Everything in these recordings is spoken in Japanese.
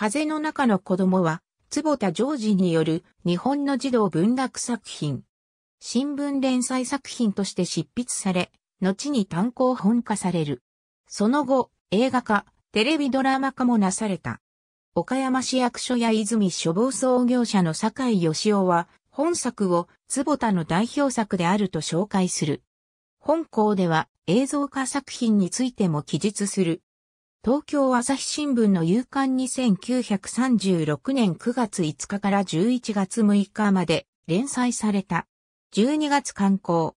風の中の子供は、坪田ジョージによる日本の児童文学作品。新聞連載作品として執筆され、後に単行本化される。その後、映画化、テレビドラマ化もなされた。岡山市役所や泉処防創業者の酒井義雄は、本作を坪田の代表作であると紹介する。本校では映像化作品についても記述する。東京朝日新聞の夕刊2936年9月5日から11月6日まで連載された。12月刊行。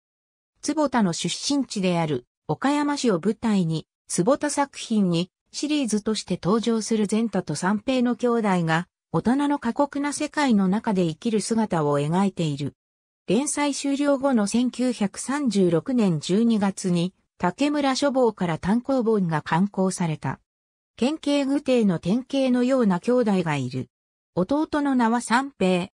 坪田の出身地である岡山市を舞台に、坪田作品にシリーズとして登場する善太と三平の兄弟が大人の過酷な世界の中で生きる姿を描いている。連載終了後の1936年12月に竹村書房から単行本が刊行された。県警具体の典型のような兄弟がいる。弟の名は三平。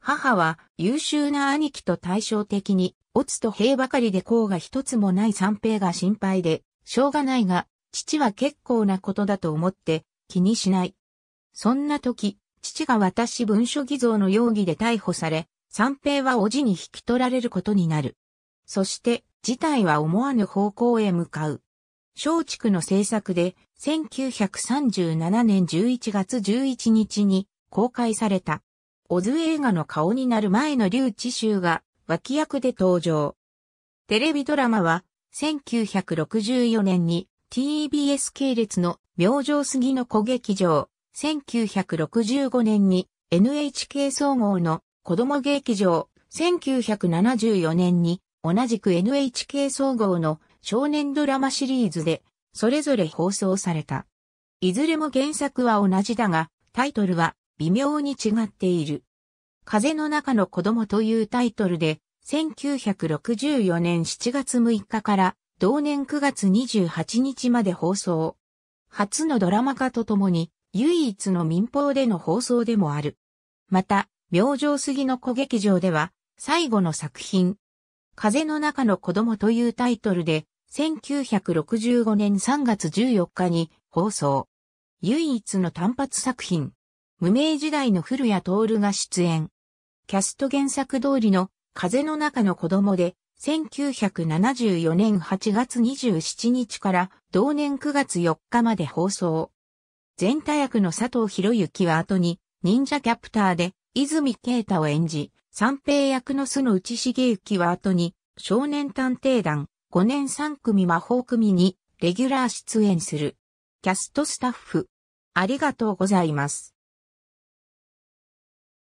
母は優秀な兄貴と対照的に、オツと兵ばかりで功が一つもない三平が心配で、しょうがないが、父は結構なことだと思って気にしない。そんな時、父が私文書偽造の容疑で逮捕され、三平は叔父に引き取られることになる。そして、事態は思わぬ方向へ向かう。松竹の制作で1937年11月11日に公開された。オズ映画の顔になる前の竜知衆が脇役で登場。テレビドラマは1964年に TBS 系列の明星杉の小劇場、1965年に NHK 総合の子供劇場、1974年に同じく NHK 総合の少年ドラマシリーズで、それぞれ放送された。いずれも原作は同じだが、タイトルは微妙に違っている。風の中の子供というタイトルで、1964年7月6日から同年9月28日まで放送。初のドラマ化とともに、唯一の民放での放送でもある。また、明星杉の小劇場では、最後の作品、風の中の子供というタイトルで、1965年3月14日に放送。唯一の単発作品。無名時代の古谷徹が出演。キャスト原作通りの風の中の子供で、1974年8月27日から同年9月4日まで放送。前体役の佐藤博之は後に忍者キャプターで泉慶太を演じ、三平役の巣の内茂幸は後に、少年探偵団、5年3組魔法組に、レギュラー出演する。キャストスタッフ。ありがとうございます。